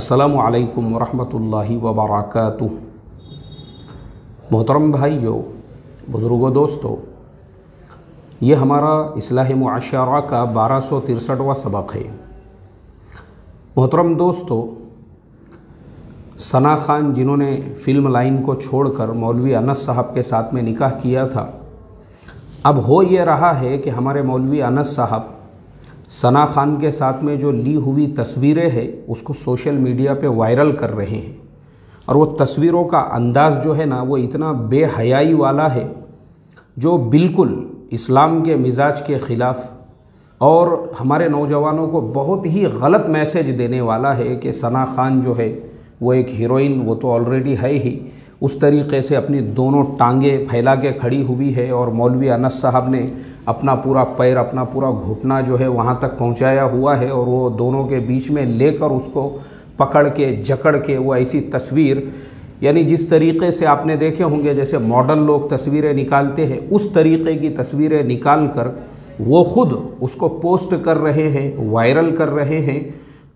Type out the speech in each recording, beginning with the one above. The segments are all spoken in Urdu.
السلام علیکم ورحمۃ اللہ وبرکاتہ محترم بھائیو بزرگو دوستو یہ ہمارا اصلاح معاشرہ کا بارہ سو ترسٹھواں سبق ہے محترم دوستو ثنا خان جنہوں نے فلم لائن کو چھوڑ کر مولوی انس صاحب کے ساتھ میں نکاح کیا تھا اب ہو یہ رہا ہے کہ ہمارے مولوی انس صاحب ثنا خان کے ساتھ میں جو لی ہوئی تصویریں ہیں اس کو سوشل میڈیا پہ وائرل کر رہے ہیں اور وہ تصویروں کا انداز جو ہے نا وہ اتنا بے حیائی والا ہے جو بالکل اسلام کے مزاج کے خلاف اور ہمارے نوجوانوں کو بہت ہی غلط میسج دینے والا ہے کہ سنا خان جو ہے وہ ایک ہیروئن وہ تو آلریڈی ہے ہی اس طریقے سے اپنی دونوں ٹانگیں پھیلا کے کھڑی ہوئی ہے اور مولوی انس صاحب نے اپنا پورا پیر اپنا پورا گھٹنا جو ہے وہاں تک پہنچایا ہوا ہے اور وہ دونوں کے بیچ میں لے کر اس کو پکڑ کے جکڑ کے وہ ایسی تصویر یعنی جس طریقے سے آپ نے دیکھے ہوں گے جیسے موڈل لوگ تصویریں نکالتے ہیں اس طریقے کی تصویریں نکال کر وہ خود اس کو پوسٹ کر رہے ہیں وائرل کر رہے ہیں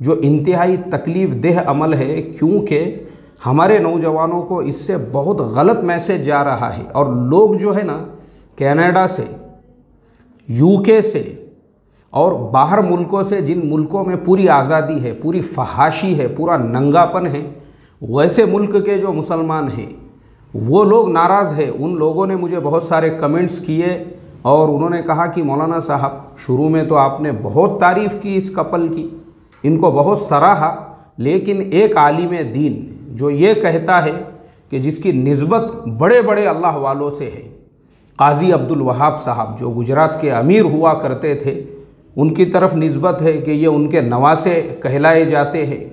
جو انتہائی تکلیف دہ عمل ہے کیونکہ ہمارے نوجوانوں کو اس سے بہت غلط میسج جا رہا ہے اور لوگ جو ہے نا کینیڈا سے یو کے سے اور باہر ملکوں سے جن ملکوں میں پوری آزادی ہے پوری فحاشی ہے پورا ننگاپن ہے ویسے ملک کے جو مسلمان ہیں وہ لوگ ناراض ہے ان لوگوں نے مجھے بہت سارے کمنٹس کیے اور انہوں نے کہا کہ مولانا صاحب شروع میں تو آپ نے بہت تعریف کی اس کپل کی ان کو بہت سراہا لیکن ایک عالم دین جو یہ کہتا ہے کہ جس کی نسبت بڑے بڑے اللہ والوں سے ہے قاضی عبد الوہاب صاحب جو گجرات کے امیر ہوا کرتے تھے ان کی طرف نسبت ہے کہ یہ ان کے نواسے کہلائے جاتے ہیں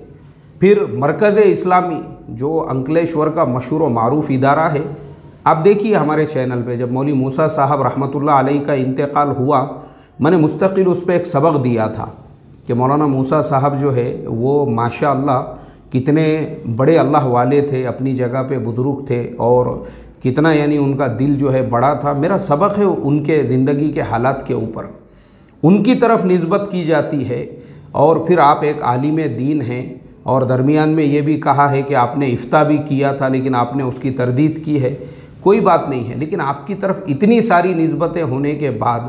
پھر مرکز اسلامی جو انکلیشور کا مشہور و معروف ادارہ ہے آپ دیکھیے ہمارے چینل پہ جب مولی موسیٰ صاحب رحمۃ اللہ علیہ کا انتقال ہوا میں نے مستقل اس پہ ایک سبق دیا تھا کہ مولانا موسیٰ صاحب جو ہے وہ ماشاء اللہ کتنے بڑے اللہ والے تھے اپنی جگہ پہ بزرگ تھے اور کتنا یعنی ان کا دل جو ہے بڑا تھا میرا سبق ہے ان کے زندگی کے حالات کے اوپر ان کی طرف نسبت کی جاتی ہے اور پھر آپ ایک عالم دین ہیں اور درمیان میں یہ بھی کہا ہے کہ آپ نے افتہ بھی کیا تھا لیکن آپ نے اس کی تردید کی ہے کوئی بات نہیں ہے لیکن آپ کی طرف اتنی ساری نسبتیں ہونے کے بعد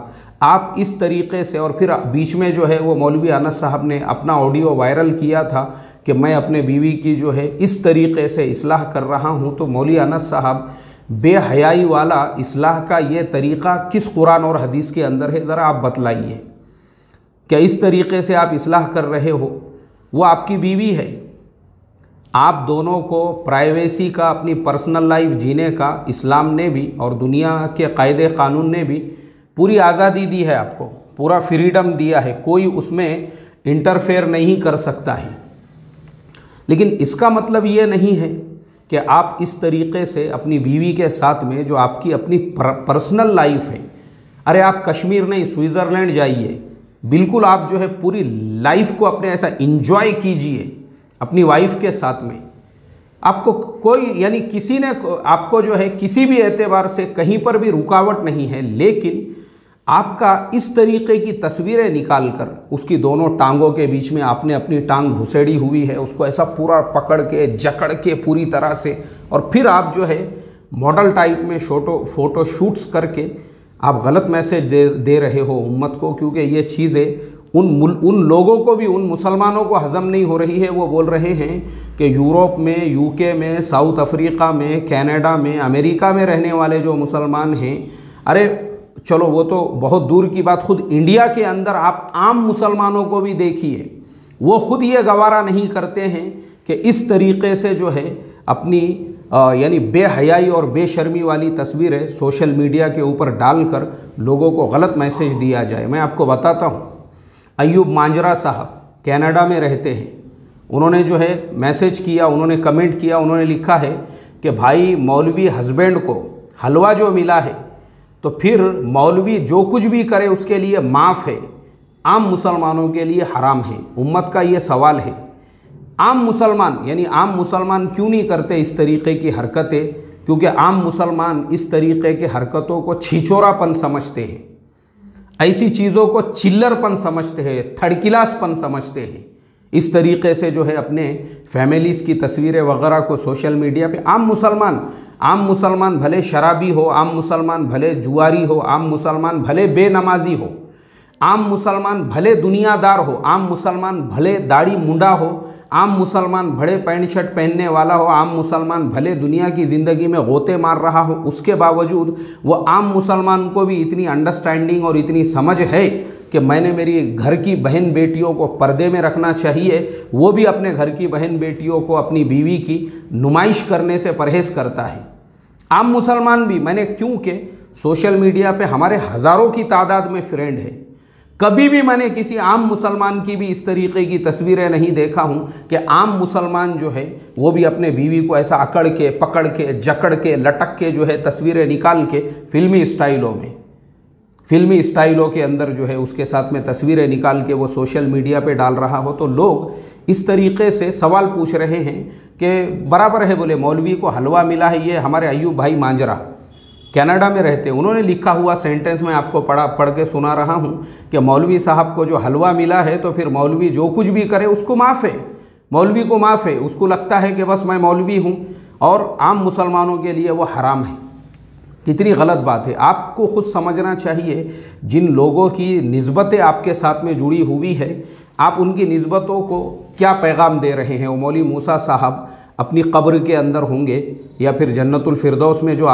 آپ اس طریقے سے اور پھر بیچ میں جو ہے وہ مولوی انس صاحب نے اپنا آڈیو وائرل کیا تھا کہ میں اپنے بیوی کی جو ہے اس طریقے سے اصلاح کر رہا ہوں تو مولوی انس صاحب بے حیائی والا اصلاح کا یہ طریقہ کس قرآن اور حدیث کے اندر ہے ذرا آپ بتلائیے کیا اس طریقے سے آپ اصلاح کر رہے ہو وہ آپ کی بیوی ہے آپ دونوں کو پرائیویسی کا اپنی پرسنل لائف جینے کا اسلام نے بھی اور دنیا کے قائد قانون نے بھی پوری آزادی دی ہے آپ کو پورا فریڈم دیا ہے کوئی اس میں انٹرفیئر نہیں کر سکتا ہے لیکن اس کا مطلب یہ نہیں ہے کہ آپ اس طریقے سے اپنی بیوی کے ساتھ میں جو آپ کی اپنی پرسنل لائف ہے ارے آپ کشمیر نہیں سوئٹزر لینڈ جائیے بالکل آپ جو ہے پوری لائف کو اپنے ایسا انجوائے کیجئے اپنی وائف کے ساتھ میں آپ کو کوئی یعنی کسی نے آپ کو جو ہے کسی بھی اعتبار سے کہیں پر بھی رکاوٹ نہیں ہے لیکن آپ کا اس طریقے کی تصویریں نکال کر اس کی دونوں ٹانگوں کے بیچ میں آپ نے اپنی ٹانگ گھسیڑی ہوئی ہے اس کو ایسا پورا پکڑ کے جکڑ کے پوری طرح سے اور پھر آپ جو ہے ماڈل ٹائپ میں شوٹو فوٹو شوٹس کر کے آپ غلط میسج دے دے رہے ہو امت کو کیونکہ یہ چیزیں ان مل ان لوگوں کو بھی ان مسلمانوں کو ہضم نہیں ہو رہی ہے وہ بول رہے ہیں کہ یوروپ میں یو کے میں ساؤتھ افریقہ میں کینیڈا میں امریکہ میں رہنے والے جو مسلمان ہیں ارے چلو وہ تو بہت دور کی بات خود انڈیا کے اندر آپ عام مسلمانوں کو بھی دیکھیے وہ خود یہ گوارا نہیں کرتے ہیں کہ اس طریقے سے جو ہے اپنی یعنی بے حیائی اور بے شرمی والی تصویریں سوشل میڈیا کے اوپر ڈال کر لوگوں کو غلط میسج دیا جائے میں آپ کو بتاتا ہوں ایوب مانجرا صاحب کینیڈا میں رہتے ہیں انہوں نے جو ہے میسج کیا انہوں نے کمنٹ کیا انہوں نے لکھا ہے کہ بھائی مولوی ہسبینڈ کو حلوہ جو ملا ہے تو پھر مولوی جو کچھ بھی کرے اس کے لیے معاف ہے عام مسلمانوں کے لیے حرام ہے امت کا یہ سوال ہے عام مسلمان یعنی عام مسلمان کیوں نہیں کرتے اس طریقے کی حرکتیں کیونکہ عام مسلمان اس طریقے کی حرکتوں کو چھیچورا پن سمجھتے ہیں ایسی چیزوں کو چلر پن سمجھتے ہیں تھرڈ کلاس پن سمجھتے ہیں اس طریقے سے جو ہے اپنے فیملیز کی تصویریں وغیرہ کو سوشل میڈیا پہ عام مسلمان عام مسلمان بھلے شرابی ہو عام مسلمان بھلے جواری ہو عام مسلمان بھلے بے نمازی ہو عام مسلمان بھلے دنیا دار ہو عام مسلمان بھلے داڑھی منڈا ہو عام مسلمان بھلے پینٹ شرٹ پہننے والا ہو عام مسلمان بھلے دنیا کی زندگی میں غوطے مار رہا ہو اس کے باوجود وہ عام مسلمان کو بھی اتنی انڈرسٹینڈنگ اور اتنی سمجھ ہے کہ میں نے میری گھر کی بہن بیٹیوں کو پردے میں رکھنا چاہیے وہ بھی اپنے گھر کی بہن بیٹیوں کو اپنی بیوی کی نمائش کرنے سے پرہیز کرتا ہے عام مسلمان بھی میں نے کیونکہ سوشل میڈیا پہ ہمارے ہزاروں کی تعداد میں فرینڈ ہے کبھی بھی میں نے کسی عام مسلمان کی بھی اس طریقے کی تصویریں نہیں دیکھا ہوں کہ عام مسلمان جو ہے وہ بھی اپنے بیوی کو ایسا اکڑ کے پکڑ کے جکڑ کے لٹک کے جو ہے تصویریں نکال کے فلمی اسٹائلوں میں فلمی اسٹائلوں کے اندر جو ہے اس کے ساتھ میں تصویریں نکال کے وہ سوشل میڈیا پہ ڈال رہا ہو تو لوگ اس طریقے سے سوال پوچھ رہے ہیں کہ برابر ہے بولے مولوی کو حلوہ ملا ہے یہ ہمارے ایوب بھائی مانجرا کینیڈا میں رہتے انہوں نے لکھا ہوا سینٹنس میں آپ کو پڑھا پڑھ کے سنا رہا ہوں کہ مولوی صاحب کو جو حلوہ ملا ہے تو پھر مولوی جو کچھ بھی کرے اس کو معاف ہے مولوی کو معاف ہے اس کو لگتا ہے کہ بس میں مولوی ہوں اور عام مسلمانوں کے لیے وہ حرام ہے کتنی غلط بات ہے آپ کو خود سمجھنا چاہیے جن لوگوں کی نسبتیں آپ کے ساتھ میں جڑی ہوئی ہے آپ ان کی نسبتوں کو کیا پیغام دے رہے ہیں مولی موسیٰ صاحب اپنی قبر کے اندر ہوں گے یا پھر جنت الفردوس میں جو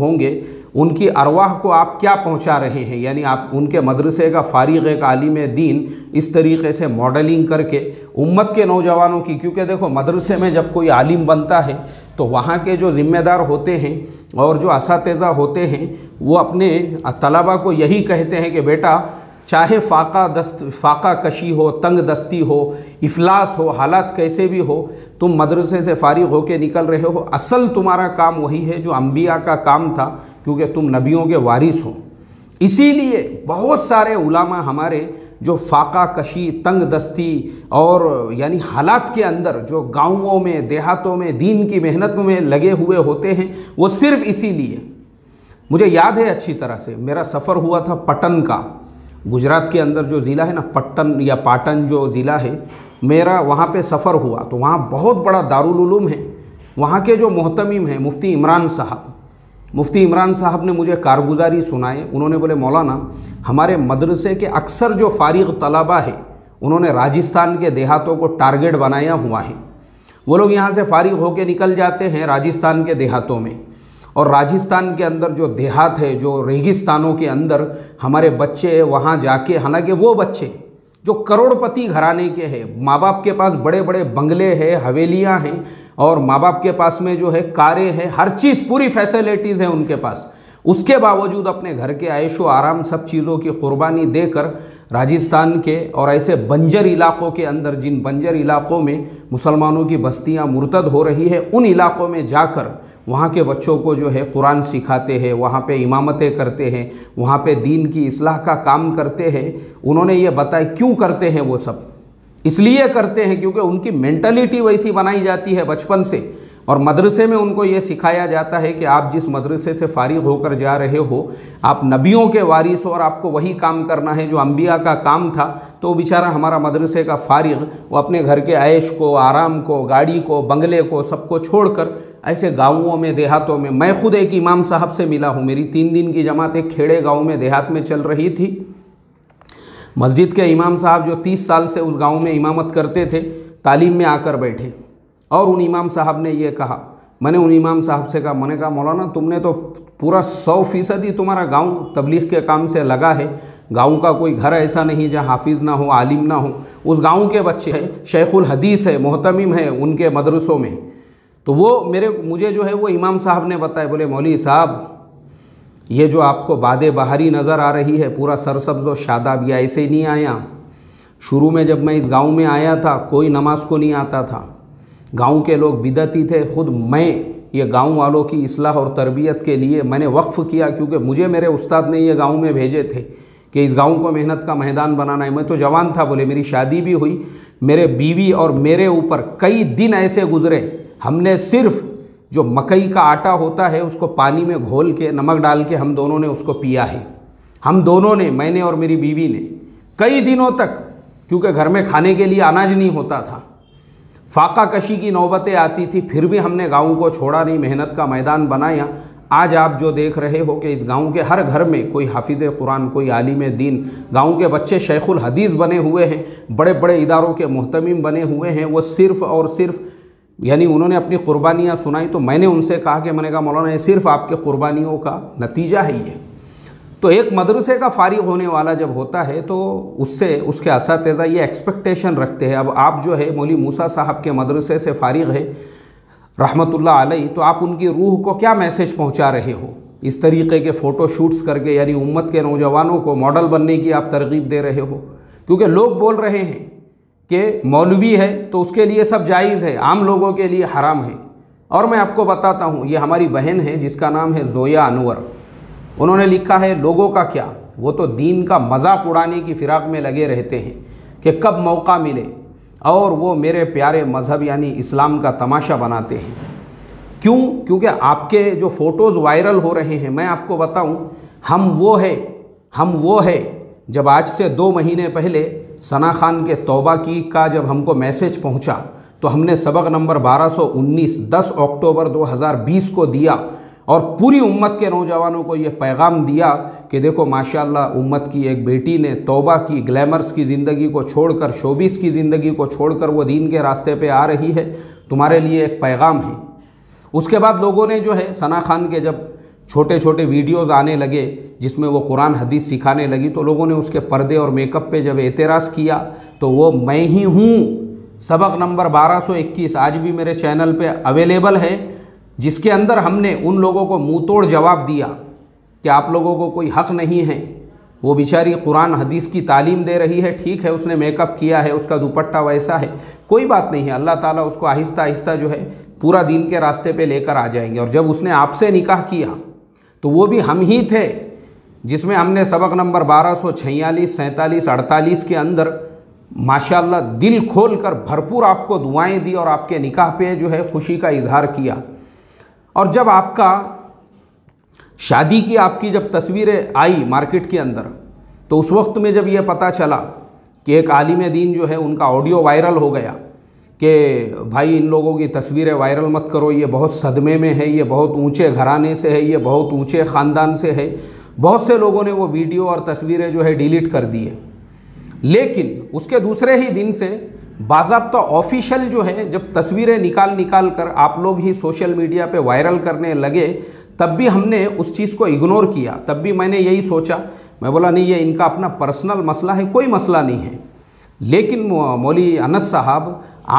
ہوں گے ان کی ارواح کو آپ کیا پہنچا رہے ہیں یعنی آپ ان کے مدرسے کا فارغ ایک عالم دین اس طریقے سے ماڈلنگ کر کے امت کے نوجوانوں کی کیونکہ دیکھو مدرسے میں جب کوئی عالم بنتا ہے تو وہاں کے جو ذمہ دار ہوتے ہیں اور جو اساتذہ ہوتے ہیں وہ اپنے طلباء کو یہی کہتے ہیں کہ بیٹا چاہے فاقہ دست فاقہ کشی ہو تنگ دستی ہو افلاس ہو حالات کیسے بھی ہو تم مدرسے سے فارغ ہو کے نکل رہے ہو اصل تمہارا کام وہی ہے جو انبیاء کا کام تھا کیونکہ تم نبیوں کے وارث ہو اسی لیے بہت سارے علماء ہمارے جو فاقہ کشی تنگ دستی اور یعنی حالات کے اندر جو گاؤں میں دیہاتوں میں دین کی محنت میں لگے ہوئے ہوتے ہیں وہ صرف اسی لیے مجھے یاد ہے اچھی طرح سے میرا سفر ہوا تھا پٹن کا گجرات کے اندر جو ضلع ہے نا پٹن یا پاٹن جو ضلع ہے میرا وہاں پہ سفر ہوا تو وہاں بہت بڑا دارالعلوم ہے وہاں کے جو محتمیم ہیں مفتی عمران صاحب مفتی عمران صاحب نے مجھے کارگزاری سنائے انہوں نے بولے مولانا ہمارے مدرسے کے اکثر جو فارغ طلباء ہے انہوں نے راجستھان کے دیہاتوں کو ٹارگیٹ بنایا ہوا ہے وہ لوگ یہاں سے فارغ ہو کے نکل جاتے ہیں راجستھان کے دیہاتوں میں اور راجستھان کے اندر جو دیہات ہے جو ریگستانوں کے اندر ہمارے بچے وہاں جا کے حالانکہ وہ بچے جو کروڑ پتی گھرانے کے ہیں ماں باپ کے پاس بڑے بڑے بنگلے ہیں حویلیاں ہیں اور ماں باپ کے پاس میں جو ہے کاریں ہیں ہر چیز پوری فیسلٹیز ہیں ان کے پاس اس کے باوجود اپنے گھر کے آئیش و آرام سب چیزوں کی قربانی دے کر راجستھان کے اور ایسے بنجر علاقوں کے اندر جن بنجر علاقوں میں مسلمانوں کی بستیاں مرتد ہو رہی ہے ان علاقوں میں جا کر وہاں کے بچوں کو جو ہے قرآن سکھاتے ہیں وہاں پہ امامتیں کرتے ہیں وہاں پہ دین کی اصلاح کا کام کرتے ہیں انہوں نے یہ بتائے کیوں کرتے ہیں وہ سب اس لیے کرتے ہیں کیونکہ ان کی مینٹلیٹی ویسی بنائی جاتی ہے بچپن سے اور مدرسے میں ان کو یہ سکھایا جاتا ہے کہ آپ جس مدرسے سے فارغ ہو کر جا رہے ہو آپ نبیوں کے وارث ہو اور آپ کو وہی کام کرنا ہے جو انبیاء کا کام تھا تو بیچارہ ہمارا مدرسے کا فارغ وہ اپنے گھر کے عائش کو آرام کو گاڑی کو بنگلے کو سب کو چھوڑ کر ایسے گاؤں میں دیہاتوں میں میں خود ایک امام صاحب سے ملا ہوں میری تین دن کی جماعت ایک کھیڑے گاؤں میں دیہات میں چل رہی تھی مسجد کے امام صاحب جو تیس سال سے اس گاؤں میں امامت کرتے تھے تعلیم میں آ کر بیٹھے اور ان امام صاحب نے یہ کہا میں نے ان امام صاحب سے کہا میں نے کہا مولانا تم نے تو پورا سو فیصد ہی تمہارا گاؤں تبلیغ کے کام سے لگا ہے گاؤں کا کوئی گھر ایسا نہیں جہاں حافظ نہ ہو عالم نہ ہو اس گاؤں کے بچے ہیں شیخ الحدیث ہے محتمم ہے ان کے مدرسوں میں تو وہ میرے مجھے جو ہے وہ امام صاحب نے بتایا بولے مولوی صاحب یہ جو آپ کو باد بہاری نظر آ رہی ہے پورا سرسبز و شاداب یا ایسے ہی نہیں آیا شروع میں جب میں اس گاؤں میں آیا تھا کوئی نماز کو نہیں آتا تھا گاؤں کے لوگ بدعتی تھے خود میں یہ گاؤں والوں کی اصلاح اور تربیت کے لیے میں نے وقف کیا کیونکہ مجھے میرے استاد نے یہ گاؤں میں بھیجے تھے کہ اس گاؤں کو محنت کا میدان بنانا ہے میں تو جوان تھا بولے میری شادی بھی ہوئی میرے بیوی اور میرے اوپر کئی دن ایسے گزرے ہم نے صرف جو مکئی کا آٹا ہوتا ہے اس کو پانی میں گھول کے نمک ڈال کے ہم دونوں نے اس کو پیا ہے ہم دونوں نے میں نے اور میری بیوی نے کئی دنوں تک کیونکہ گھر میں کھانے کے لیے اناج نہیں ہوتا تھا فاقہ کشی کی نوبتیں آتی تھی پھر بھی ہم نے گاؤں کو چھوڑا نہیں محنت کا میدان بنایا آج آپ جو دیکھ رہے ہو کہ اس گاؤں کے ہر گھر میں کوئی حافظ قرآن کوئی عالم دین گاؤں کے بچے شیخ الحدیث بنے ہوئے ہیں بڑے بڑے اداروں کے محتمم بنے ہوئے ہیں وہ صرف اور صرف یعنی انہوں نے اپنی قربانیاں سنائی تو میں نے ان سے کہا کہ میں نے کہا مولانا یہ صرف آپ کے قربانیوں کا نتیجہ ہے یہ تو ایک مدرسے کا فارغ ہونے والا جب ہوتا ہے تو اس سے اس کے اساتذہ یہ ایکسپیکٹیشن رکھتے ہیں اب آپ جو ہے مولی موسا صاحب کے مدرسے سے فارغ ہے رحمت اللہ علیہ تو آپ ان کی روح کو کیا میسیج پہنچا رہے ہو اس طریقے کے فوٹو شوٹس کر کے یعنی امت کے نوجوانوں کو ماڈل بننے کی آپ ترغیب دے رہے ہو کیونکہ لوگ بول رہے ہیں کہ مولوی ہے تو اس کے لیے سب جائز ہے عام لوگوں کے لیے حرام ہے اور میں آپ کو بتاتا ہوں یہ ہماری بہن ہے جس کا نام ہے زویا انور انہوں نے لکھا ہے لوگوں کا کیا وہ تو دین کا مذاق اڑانے کی فراق میں لگے رہتے ہیں کہ کب موقع ملے اور وہ میرے پیارے مذہب یعنی اسلام کا تماشا بناتے ہیں کیوں کیونکہ آپ کے جو فوٹوز وائرل ہو رہے ہیں میں آپ کو بتاؤں ہم وہ ہے ہم وہ ہے جب آج سے دو مہینے پہلے ثناء خان کے توبہ کی کا جب ہم کو میسج پہنچا تو ہم نے سبق نمبر بارہ سو انیس دس اکٹوبر دو ہزار بیس کو دیا اور پوری امت کے نوجوانوں کو یہ پیغام دیا کہ دیکھو ماشاءاللہ امت کی ایک بیٹی نے توبہ کی گلیمرز کی زندگی کو چھوڑ کر شوبیس کی زندگی کو چھوڑ کر وہ دین کے راستے پہ آ رہی ہے تمہارے لیے ایک پیغام ہے اس کے بعد لوگوں نے جو ہے ثنا خان کے جب چھوٹے چھوٹے ویڈیوز آنے لگے جس میں وہ قرآن حدیث سکھانے لگی تو لوگوں نے اس کے پردے اور میک اپ پہ جب اعتراض کیا تو وہ میں ہی ہوں سبق نمبر بارہ سو اکیس آج بھی میرے چینل پہ اویلیبل ہے جس کے اندر ہم نے ان لوگوں کو منہ توڑ جواب دیا کہ آپ لوگوں کو کوئی حق نہیں ہے وہ بیچاری قرآن حدیث کی تعلیم دے رہی ہے ٹھیک ہے اس نے میک اپ کیا ہے اس کا دوپٹہ ویسا ہے کوئی بات نہیں ہے اللہ تعالیٰ اس کو آہستہ آہستہ جو ہے پورا دین کے راستے پہ لے کر آ جائیں گے اور جب اس نے آپ سے نکاح کیا تو وہ بھی ہم ہی تھے جس میں ہم نے سبق نمبر بارہ سو چھیالیس سینتالیس اڑتالیس کے اندر ماشاء اللہ دل کھول کر بھرپور آپ کو دعائیں دی اور آپ کے نکاح پہ جو ہے خوشی کا اظہار کیا اور جب آپ کا شادی کی آپ کی جب تصویریں آئی مارکیٹ کے اندر تو اس وقت میں جب یہ پتہ چلا کہ ایک عالم دین جو ہے ان کا آڈیو وائرل ہو گیا کہ بھائی ان لوگوں کی تصویریں وائرل مت کرو یہ بہت صدمے میں ہے یہ بہت اونچے گھرانے سے ہے یہ بہت اونچے خاندان سے ہے بہت سے لوگوں نے وہ ویڈیو اور تصویریں جو ہے ڈیلیٹ کر دیئے لیکن اس کے دوسرے ہی دن سے باضابطہ آفیشل جو ہے جب تصویریں نکال نکال کر آپ لوگ ہی سوشل میڈیا پہ وائرل کرنے لگے تب بھی ہم نے اس چیز کو اگنور کیا تب بھی میں نے یہی سوچا میں بولا نہیں یہ ان کا اپنا پرسنل مسئلہ ہے کوئی مسئلہ نہیں ہے لیکن مولی انس صاحب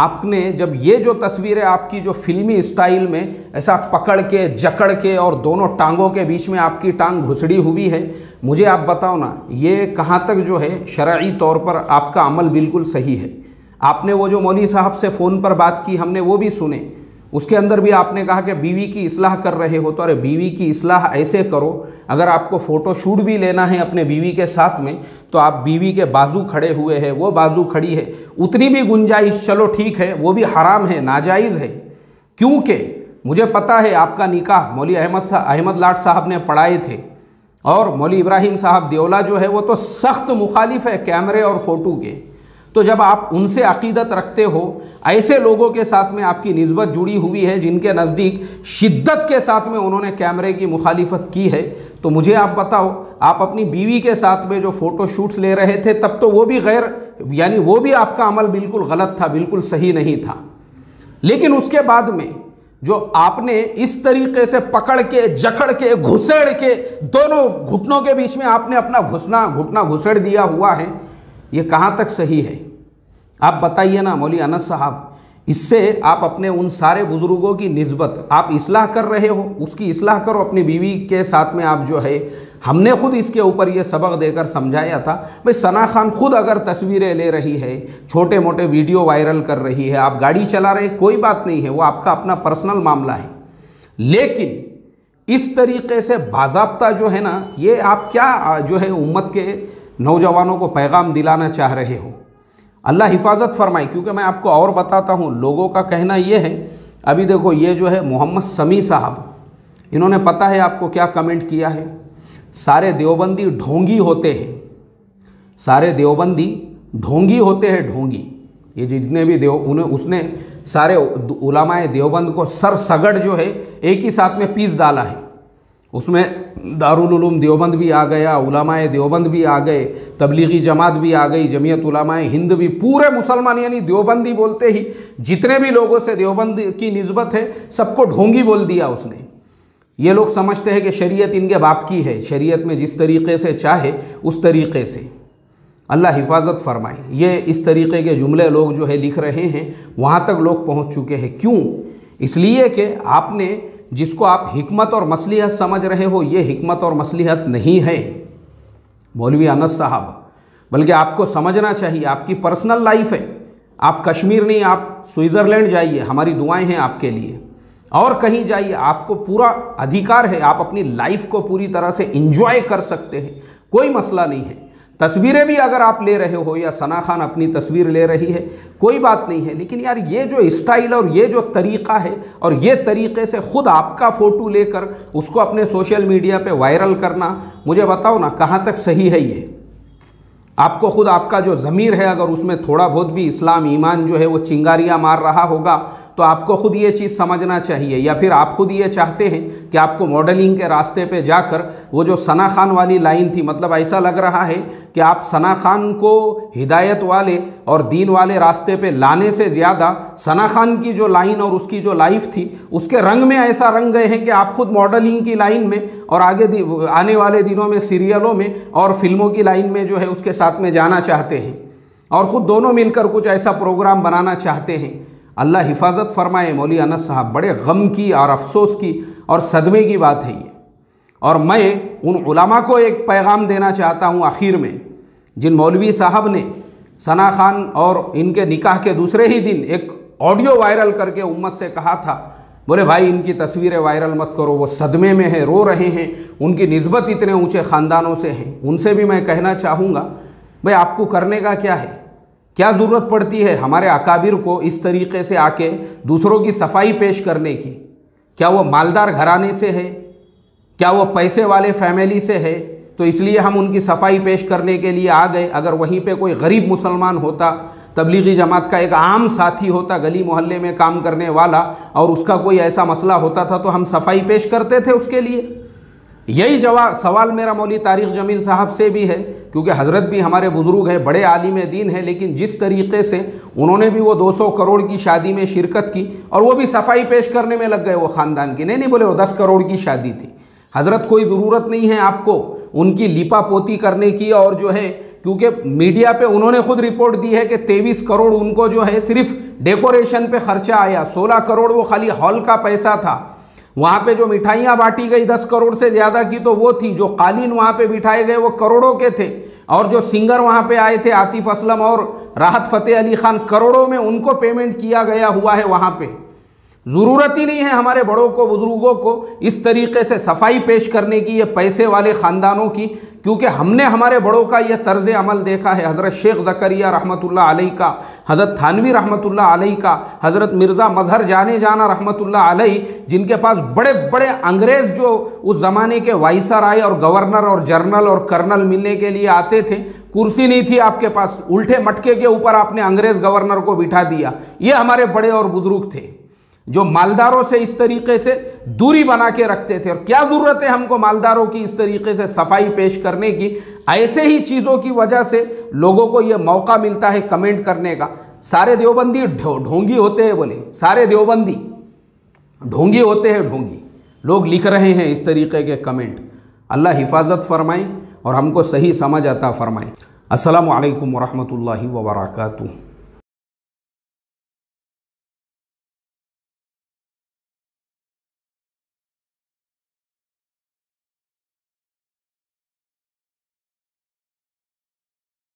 آپ نے جب یہ جو تصویریں آپ کی جو فلمی اسٹائل میں ایسا پکڑ کے جکڑ کے اور دونوں ٹانگوں کے بیچ میں آپ کی ٹانگ گھسڑی ہوئی ہے مجھے آپ بتاؤ نا یہ کہاں تک جو ہے شرعی طور پر آپ کا عمل بالکل صحیح ہے آپ نے وہ جو مولوی صاحب سے فون پر بات کی ہم نے وہ بھی سنے اس کے اندر بھی آپ نے کہا کہ بیوی کی اصلاح کر رہے ہو تو ارے بیوی کی اصلاح ایسے کرو اگر آپ کو فوٹو شوٹ بھی لینا ہے اپنے بیوی کے ساتھ میں تو آپ بیوی کے بازو کھڑے ہوئے ہیں وہ بازو کھڑی ہے اتنی بھی گنجائش چلو ٹھیک ہے وہ بھی حرام ہے ناجائز ہے کیونکہ مجھے پتہ ہے آپ کا نکاح مولوی احمد احمد لاٹ صاحب نے پڑھائے تھے اور مولی ابراہیم صاحب دیولا جو ہے وہ تو سخت مخالف ہے کیمرے اور فوٹو کے تو جب آپ ان سے عقیدت رکھتے ہو ایسے لوگوں کے ساتھ میں آپ کی نسبت جڑی ہوئی ہے جن کے نزدیک شدت کے ساتھ میں انہوں نے کیمرے کی مخالفت کی ہے تو مجھے آپ بتاؤ آپ اپنی بیوی کے ساتھ میں جو فوٹو شوٹس لے رہے تھے تب تو وہ بھی غیر یعنی وہ بھی آپ کا عمل بالکل غلط تھا بالکل صحیح نہیں تھا لیکن اس کے بعد میں جو آپ نے اس طریقے سے پکڑ کے جکڑ کے گھسڑ کے دونوں گھٹنوں کے بیچ میں آپ نے اپنا گھسنا گھٹنا گھسڑ دیا ہوا ہے یہ کہاں تک صحیح ہے آپ بتائیے نا مولی انس صاحب اس سے آپ اپنے ان سارے بزرگوں کی نسبت آپ اصلاح کر رہے ہو اس کی اصلاح کرو اپنی بیوی کے ساتھ میں آپ جو ہے ہم نے خود اس کے اوپر یہ سبق دے کر سمجھایا تھا بھائی ثنا خان خود اگر تصویریں لے رہی ہے چھوٹے موٹے ویڈیو وائرل کر رہی ہے آپ گاڑی چلا رہے کوئی بات نہیں ہے وہ آپ کا اپنا پرسنل معاملہ ہے لیکن اس طریقے سے باضابطہ جو ہے نا یہ آپ کیا جو ہے امت کے نوجوانوں کو پیغام دلانا چاہ رہے ہو اللہ حفاظت فرمائے کیونکہ میں آپ کو اور بتاتا ہوں لوگوں کا کہنا یہ ہے ابھی دیکھو یہ جو ہے محمد سمیع صاحب انہوں نے پتا ہے آپ کو کیا کمنٹ کیا ہے سارے دیوبندی ڈھونگی ہوتے ہیں سارے دیوبندی ڈھونگی ہوتے ہیں ڈھونگی یہ جتنے بھی دیو انہیں اس نے سارے علماء دیوبند کو سر سگڑ جو ہے ایک ہی ساتھ میں پیس ڈالا ہے اس میں دارالعلوم دیوبند بھی آ گیا علماء دیوبند بھی آ گئے تبلیغی جماعت بھی آ گئی جمعیت علماء ہند بھی پورے مسلمان یعنی دیوبندی بولتے ہی جتنے بھی لوگوں سے دیوبند کی نسبت ہے سب کو ڈھونگی بول دیا اس نے یہ لوگ سمجھتے ہیں کہ شریعت ان کے باپ کی ہے شریعت میں جس طریقے سے چاہے اس طریقے سے اللہ حفاظت فرمائے یہ اس طریقے کے جملے لوگ جو ہے لکھ رہے ہیں وہاں تک لوگ پہنچ چکے ہیں کیوں اس لیے کہ آپ نے جس کو آپ حکمت اور مصلیحت سمجھ رہے ہو یہ حکمت اور مصلیحت نہیں ہے مولوی انس صاحب بلکہ آپ کو سمجھنا چاہیے آپ کی پرسنل لائف ہے آپ کشمیر نہیں آپ سوئزرلینڈ جائیے ہماری دعائیں ہیں آپ کے لیے اور کہیں جائیے آپ کو پورا ادھیکار ہے آپ اپنی لائف کو پوری طرح سے انجوائے کر سکتے ہیں کوئی مسئلہ نہیں ہے تصویریں بھی اگر آپ لے رہے ہو یا ثنا خان اپنی تصویر لے رہی ہے کوئی بات نہیں ہے لیکن یار یہ جو اسٹائل اور یہ جو طریقہ ہے اور یہ طریقے سے خود آپ کا فوٹو لے کر اس کو اپنے سوشل میڈیا پہ وائرل کرنا مجھے بتاؤ نا کہاں تک صحیح ہے یہ آپ کو خود آپ کا جو ضمیر ہے اگر اس میں تھوڑا بہت بھی اسلام ایمان جو ہے وہ چنگاریاں مار رہا ہوگا تو آپ کو خود یہ چیز سمجھنا چاہیے یا پھر آپ خود یہ چاہتے ہیں کہ آپ کو ماڈلنگ کے راستے پہ جا کر وہ جو ثنا خان والی لائن تھی مطلب ایسا لگ رہا ہے کہ آپ ثنا خان کو ہدایت والے اور دین والے راستے پہ لانے سے زیادہ ثنا خان کی جو لائن اور اس کی جو لائف تھی اس کے رنگ میں ایسا رنگ گئے ہیں کہ آپ خود ماڈلنگ کی لائن میں اور آگے آنے والے دنوں میں سیریلوں میں اور فلموں کی لائن میں جو ہے اس کے ساتھ میں جانا چاہتے ہیں اور خود دونوں مل کر کچھ ایسا پروگرام بنانا چاہتے ہیں اللہ حفاظت فرمائے مولی انس صاحب بڑے غم کی اور افسوس کی اور صدمے کی بات ہے یہ اور میں ان علماء کو ایک پیغام دینا چاہتا ہوں آخر میں جن مولوی صاحب نے ثنا خان اور ان کے نکاح کے دوسرے ہی دن ایک آڈیو وائرل کر کے امت سے کہا تھا بولے بھائی ان کی تصویریں وائرل مت کرو وہ صدمے میں ہیں رو رہے ہیں ان کی نسبت اتنے اونچے خاندانوں سے ہیں ان سے بھی میں کہنا چاہوں گا بھائی آپ کو کرنے کا کیا ہے کیا ضرورت پڑتی ہے ہمارے اکابر کو اس طریقے سے آ کے دوسروں کی صفائی پیش کرنے کی کیا وہ مالدار گھرانے سے ہے کیا وہ پیسے والے فیملی سے ہے تو اس لیے ہم ان کی صفائی پیش کرنے کے لیے آ گئے اگر وہیں پہ کوئی غریب مسلمان ہوتا تبلیغی جماعت کا ایک عام ساتھی ہوتا گلی محلے میں کام کرنے والا اور اس کا کوئی ایسا مسئلہ ہوتا تھا تو ہم صفائی پیش کرتے تھے اس کے لیے یہی جواب سوال میرا مولوی تاریخ جمیل صاحب سے بھی ہے کیونکہ حضرت بھی ہمارے بزرگ ہیں بڑے عالم دین ہے لیکن جس طریقے سے انہوں نے بھی وہ دو سو کروڑ کی شادی میں شرکت کی اور وہ بھی صفائی پیش کرنے میں لگ گئے وہ خاندان کی نہیں نہیں بولے وہ دس کروڑ کی شادی تھی حضرت کوئی ضرورت نہیں ہے آپ کو ان کی لپا پوتی کرنے کی اور جو ہے کیونکہ میڈیا پہ انہوں نے خود رپورٹ دی ہے کہ تیویس کروڑ ان کو جو ہے صرف ڈیکوریشن پہ خرچہ آیا سولہ کروڑ وہ خالی ہال کا پیسہ تھا وہاں پہ جو مٹھائیاں بانٹی گئی دس کروڑ سے زیادہ کی تو وہ تھی جو قالین وہاں پہ بٹھائے گئے وہ کروڑوں کے تھے اور جو سنگر وہاں پہ آئے تھے عاطف اسلم اور راحت فتح علی خان کروڑوں میں ان کو پیمنٹ کیا گیا ہوا ہے وہاں پہ ضرورت ہی نہیں ہے ہمارے بڑوں کو بزرگوں کو اس طریقے سے صفائی پیش کرنے کی یہ پیسے والے خاندانوں کی کیونکہ ہم نے ہمارے بڑوں کا یہ طرز عمل دیکھا ہے حضرت شیخ زکریہ رحمۃ اللہ علیہ کا حضرت تھانوی رحمۃ اللہ علیہ کا حضرت مرزا مظہر جانے جانا رحمۃ اللہ علیہ جن کے پاس بڑے بڑے انگریز جو اس زمانے کے وائسر آئے اور گورنر اور جرنل اور کرنل ملنے کے لیے آتے تھے کرسی نہیں تھی آپ کے پاس الٹے مٹکے کے اوپر آپ نے انگریز گورنر کو بٹھا دیا یہ ہمارے بڑے اور بزرگ تھے جو مالداروں سے اس طریقے سے دوری بنا کے رکھتے تھے اور کیا ضرورت ہے ہم کو مالداروں کی اس طریقے سے صفائی پیش کرنے کی ایسے ہی چیزوں کی وجہ سے لوگوں کو یہ موقع ملتا ہے کمنٹ کرنے کا سارے دیوبندی ڈھونگی ہوتے ہیں بولے سارے دیوبندی ڈھونگی ہوتے ہیں ڈھونگی لوگ لکھ رہے ہیں اس طریقے کے کمنٹ اللہ حفاظت فرمائیں اور ہم کو صحیح سمجھ آتا فرمائیں السلام علیکم ورحمۃ اللہ وبرکاتہ